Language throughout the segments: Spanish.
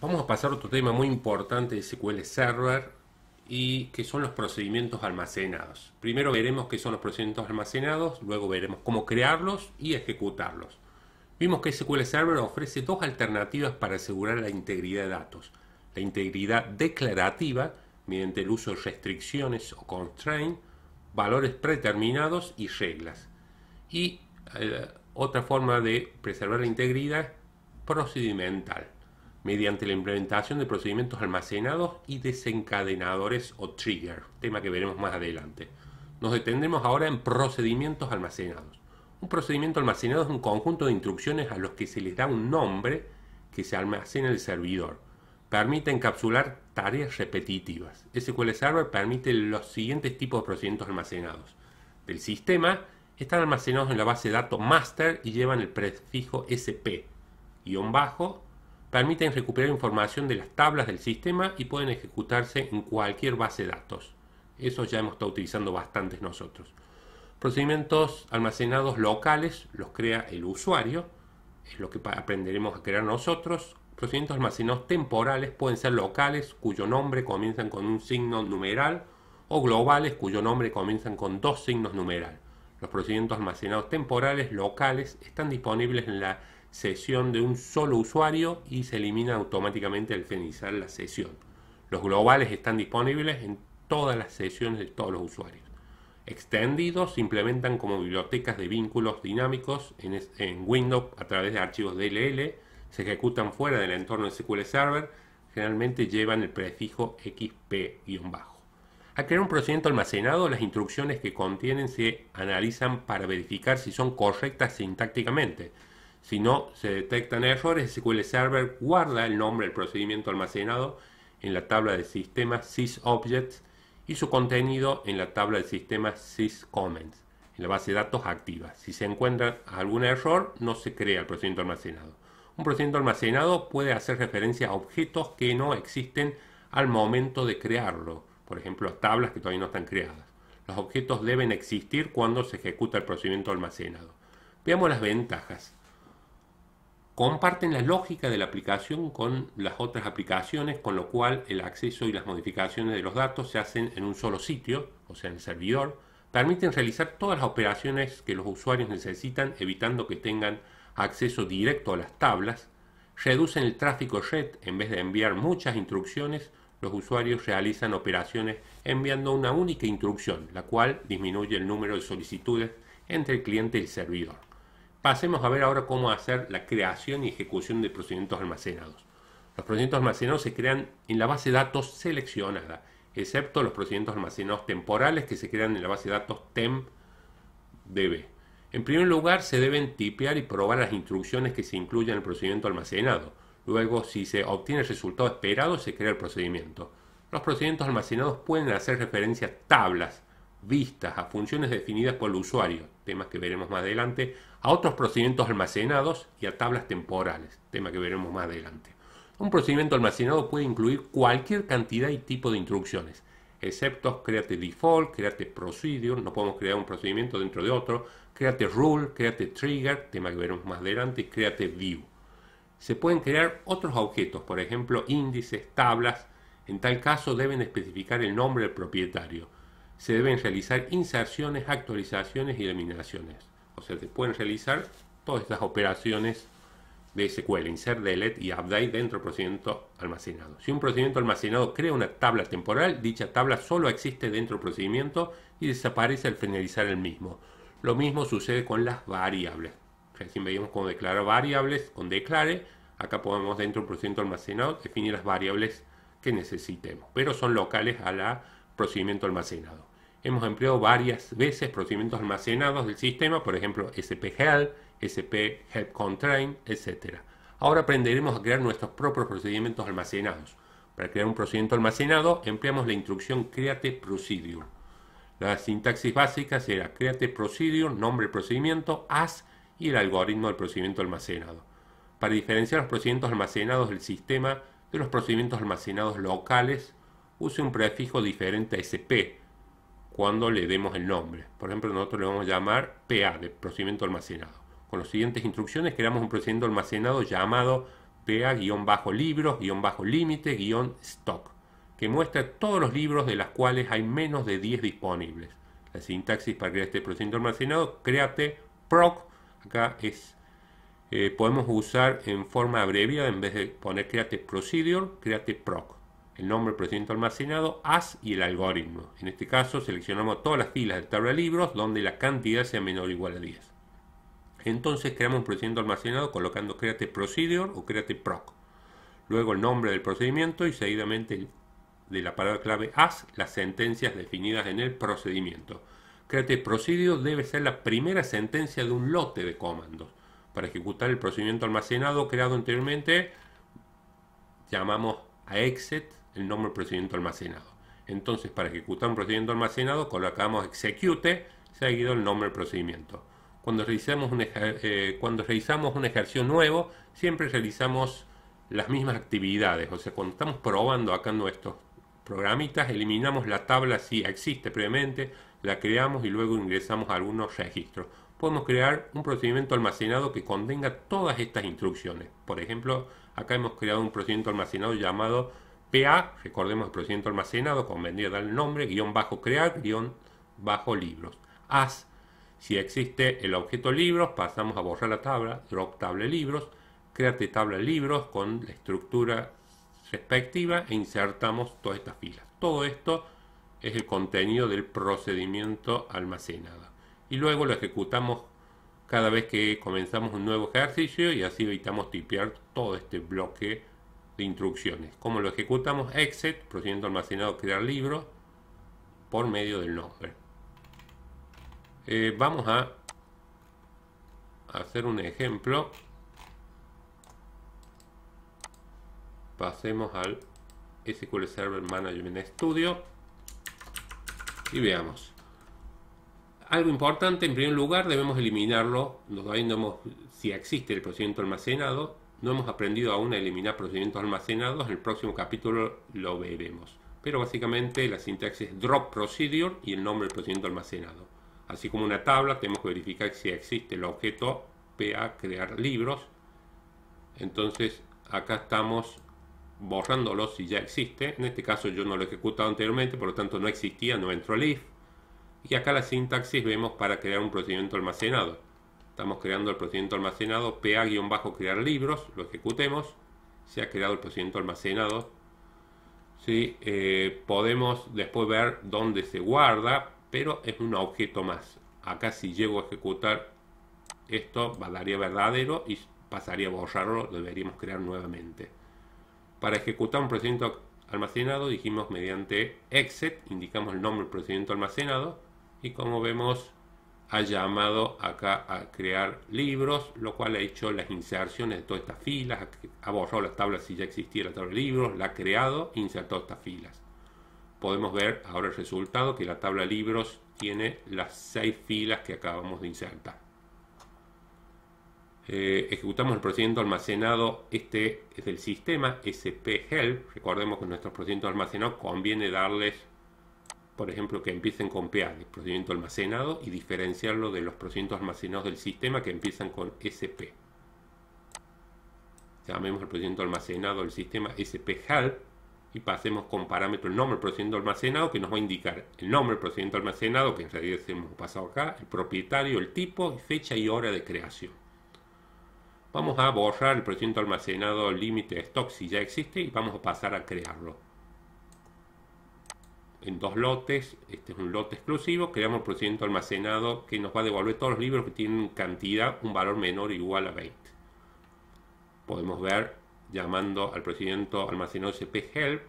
Vamos a pasar a otro tema muy importante de SQL Server y que son los procedimientos almacenados. Primero veremos qué son los procedimientos almacenados, luego veremos cómo crearlos y ejecutarlos. Vimos que SQL Server ofrece dos alternativas para asegurar la integridad de datos. La integridad declarativa, mediante el uso de restricciones o constraints, valores predeterminados y reglas. Y eh, otra forma de preservar la integridad procedimental mediante la implementación de procedimientos almacenados y desencadenadores o trigger, tema que veremos más adelante. Nos detendremos ahora en procedimientos almacenados. Un procedimiento almacenado es un conjunto de instrucciones a los que se les da un nombre que se almacena en el servidor. Permite encapsular tareas repetitivas. SQL Server permite los siguientes tipos de procedimientos almacenados. Del sistema están almacenados en la base de datos master y llevan el prefijo SP, bajo, permiten recuperar información de las tablas del sistema y pueden ejecutarse en cualquier base de datos. Eso ya hemos estado utilizando bastantes nosotros. Procedimientos almacenados locales los crea el usuario, es lo que aprenderemos a crear nosotros. Procedimientos almacenados temporales pueden ser locales cuyo nombre comienzan con un signo numeral o globales cuyo nombre comienzan con dos signos numeral. Los procedimientos almacenados temporales locales están disponibles en la sesión de un solo usuario y se elimina automáticamente al finalizar la sesión. Los globales están disponibles en todas las sesiones de todos los usuarios. Extendidos se implementan como bibliotecas de vínculos dinámicos en, Windows a través de archivos DLL, se ejecutan fuera del entorno de SQL Server, generalmente llevan el prefijo XP-bajo. Al crear un procedimiento almacenado, las instrucciones que contienen se analizan para verificar si son correctas sintácticamente, si no se detectan errores, SQL Server guarda el nombre del procedimiento almacenado en la tabla de sistemas SysObjects y su contenido en la tabla de sistema SysComments, en la base de datos activa. Si se encuentra algún error, no se crea el procedimiento almacenado. Un procedimiento almacenado puede hacer referencia a objetos que no existen al momento de crearlo, por ejemplo, las tablas que todavía no están creadas. Los objetos deben existir cuando se ejecuta el procedimiento almacenado. Veamos las ventajas comparten la lógica de la aplicación con las otras aplicaciones, con lo cual el acceso y las modificaciones de los datos se hacen en un solo sitio, o sea, en el servidor, permiten realizar todas las operaciones que los usuarios necesitan, evitando que tengan acceso directo a las tablas, reducen el tráfico red, en vez de enviar muchas instrucciones, los usuarios realizan operaciones enviando una única instrucción, la cual disminuye el número de solicitudes entre el cliente y el servidor. Pasemos a ver ahora cómo hacer la creación y ejecución de procedimientos almacenados. Los procedimientos almacenados se crean en la base de datos seleccionada, excepto los procedimientos almacenados temporales que se crean en la base de datos TEMDB. En primer lugar, se deben tipear y probar las instrucciones que se incluyan en el procedimiento almacenado. Luego, si se obtiene el resultado esperado, se crea el procedimiento. Los procedimientos almacenados pueden hacer referencia a tablas vistas, a funciones definidas por el usuario, temas que veremos más adelante, a otros procedimientos almacenados y a tablas temporales, tema que veremos más adelante. Un procedimiento almacenado puede incluir cualquier cantidad y tipo de instrucciones, excepto create default, create procedure, no podemos crear un procedimiento dentro de otro, create rule, create trigger, tema que veremos más adelante, y create view. Se pueden crear otros objetos, por ejemplo índices, tablas, en tal caso deben especificar el nombre del propietario se deben realizar inserciones, actualizaciones y eliminaciones. O sea, se pueden realizar todas estas operaciones de SQL, insert, delete y update dentro del procedimiento almacenado. Si un procedimiento almacenado crea una tabla temporal, dicha tabla solo existe dentro del procedimiento y desaparece al finalizar el mismo. Lo mismo sucede con las variables. Recién veíamos cómo declarar variables con declare. Acá podemos dentro del procedimiento almacenado definir las variables que necesitemos, pero son locales a la procedimiento almacenado. Hemos empleado varias veces procedimientos almacenados del sistema, por ejemplo SP-HELP, SP-HELP-CONTRAIN, etc. Ahora aprenderemos a crear nuestros propios procedimientos almacenados. Para crear un procedimiento almacenado empleamos la instrucción create procedure. La sintaxis básica será create procedure, nombre procedimiento, as y el algoritmo del procedimiento almacenado. Para diferenciar los procedimientos almacenados del sistema de los procedimientos almacenados locales, use un prefijo diferente a SP cuando le demos el nombre. Por ejemplo, nosotros le vamos a llamar PA, de procedimiento almacenado. Con las siguientes instrucciones creamos un procedimiento almacenado llamado PA-libros-límite-stock, que muestra todos los libros de los cuales hay menos de 10 disponibles. La sintaxis para crear este procedimiento almacenado, créate proc, acá es eh, podemos usar en forma abreviada en vez de poner create procedure, create proc el nombre del procedimiento almacenado, as y el algoritmo. En este caso seleccionamos todas las filas del tabla libros donde la cantidad sea menor o igual a 10. Entonces creamos un procedimiento almacenado colocando create procedure o create proc. Luego el nombre del procedimiento y seguidamente de la palabra clave as las sentencias definidas en el procedimiento. Create procedure debe ser la primera sentencia de un lote de comandos. Para ejecutar el procedimiento almacenado creado anteriormente llamamos a exit el nombre del procedimiento almacenado. Entonces, para ejecutar un procedimiento almacenado, colocamos execute, seguido el nombre del procedimiento. Cuando realizamos un, eh, cuando realizamos un ejercicio nuevo, siempre realizamos las mismas actividades. O sea, cuando estamos probando acá nuestros programitas, eliminamos la tabla si existe previamente, la creamos y luego ingresamos algunos registros. Podemos crear un procedimiento almacenado que contenga todas estas instrucciones. Por ejemplo, acá hemos creado un procedimiento almacenado llamado PA, recordemos el procedimiento almacenado, convendría dar el nombre, guión bajo crear, guión bajo libros. AS, si existe el objeto libros, pasamos a borrar la tabla, drop table libros, créate tabla libros con la estructura respectiva e insertamos todas estas filas. Todo esto es el contenido del procedimiento almacenado. Y luego lo ejecutamos cada vez que comenzamos un nuevo ejercicio y así evitamos tipear todo este bloque de instrucciones. Como lo ejecutamos? Exit, procedimiento almacenado, crear libro por medio del nombre. Eh, vamos a hacer un ejemplo. Pasemos al SQL Server Management Studio y veamos. Algo importante, en primer lugar, debemos eliminarlo, nos si existe el procedimiento almacenado, no hemos aprendido aún a eliminar procedimientos almacenados, en el próximo capítulo lo veremos. Pero básicamente la sintaxis es drop procedure y el nombre del procedimiento almacenado. Así como una tabla, tenemos que verificar si existe el objeto PA crear libros. Entonces acá estamos borrándolo si ya existe. En este caso yo no lo he ejecutado anteriormente, por lo tanto no existía, no entró el if. Y acá la sintaxis vemos para crear un procedimiento almacenado. Estamos creando el procedimiento almacenado, PA-crear libros, lo ejecutemos. Se ha creado el procedimiento almacenado. Eh, podemos después ver dónde se guarda, pero es un objeto más. Acá si llego a ejecutar esto, daría verdadero y pasaría a borrarlo, deberíamos crear nuevamente. Para ejecutar un procedimiento almacenado dijimos mediante exit, indicamos el nombre del procedimiento almacenado y como vemos ha llamado acá a crear libros, lo cual ha hecho las inserciones de todas estas filas, ha borrado las tablas si ya existía la tabla de libros, la ha creado e insertado estas filas. Podemos ver ahora el resultado que la tabla libros tiene las seis filas que acabamos de insertar. Eh, ejecutamos el procedimiento almacenado, este es del sistema SPHelp, recordemos que nuestro procedimiento almacenado conviene darles por ejemplo, que empiecen con el procedimiento almacenado, y diferenciarlo de los procedimientos almacenados del sistema que empiezan con SP. Llamemos el procedimiento almacenado del sistema sp y pasemos con parámetro el nombre del procedimiento almacenado que nos va a indicar el nombre del procedimiento almacenado, que en realidad hemos pasado acá, el propietario, el tipo, fecha y hora de creación. Vamos a borrar el procedimiento almacenado límite de stock si ya existe y vamos a pasar a crearlo en dos lotes, este es un lote exclusivo, creamos el procedimiento almacenado que nos va a devolver todos los libros que tienen cantidad, un valor menor o igual a 20. Podemos ver llamando al procedimiento almacenado help,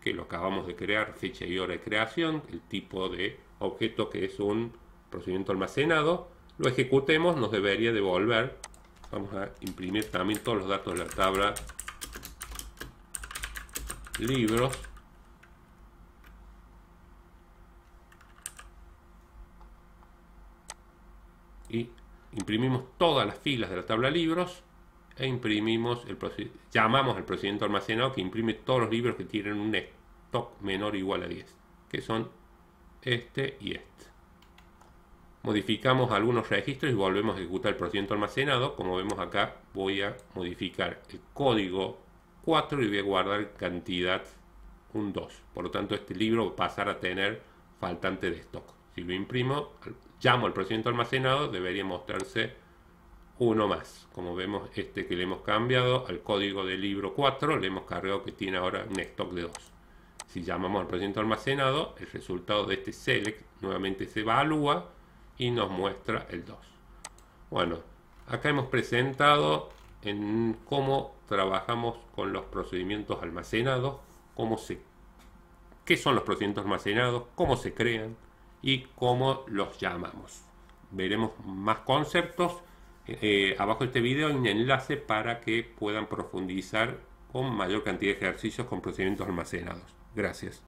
que lo acabamos de crear, fecha y hora de creación, el tipo de objeto que es un procedimiento almacenado, lo ejecutemos, nos debería devolver, vamos a imprimir también todos los datos de la tabla libros, y imprimimos todas las filas de la tabla libros e imprimimos el llamamos el procedimiento almacenado que imprime todos los libros que tienen un stock menor o igual a 10, que son este y este. Modificamos algunos registros y volvemos a ejecutar el procedimiento almacenado. Como vemos acá, voy a modificar el código 4 y voy a guardar cantidad un 2. Por lo tanto, este libro va a pasar a tener faltante de stock. Si lo imprimo, llamo al procedimiento almacenado, debería mostrarse uno más. Como vemos, este que le hemos cambiado al código del libro 4, le hemos cargado que tiene ahora un stock de 2. Si llamamos al procedimiento almacenado, el resultado de este select nuevamente se evalúa y nos muestra el 2. Bueno, acá hemos presentado en cómo trabajamos con los procedimientos almacenados, cómo se, qué son los procedimientos almacenados, cómo se crean, y cómo los llamamos. Veremos más conceptos. Eh, abajo de este video en enlace para que puedan profundizar con mayor cantidad de ejercicios con procedimientos almacenados. Gracias.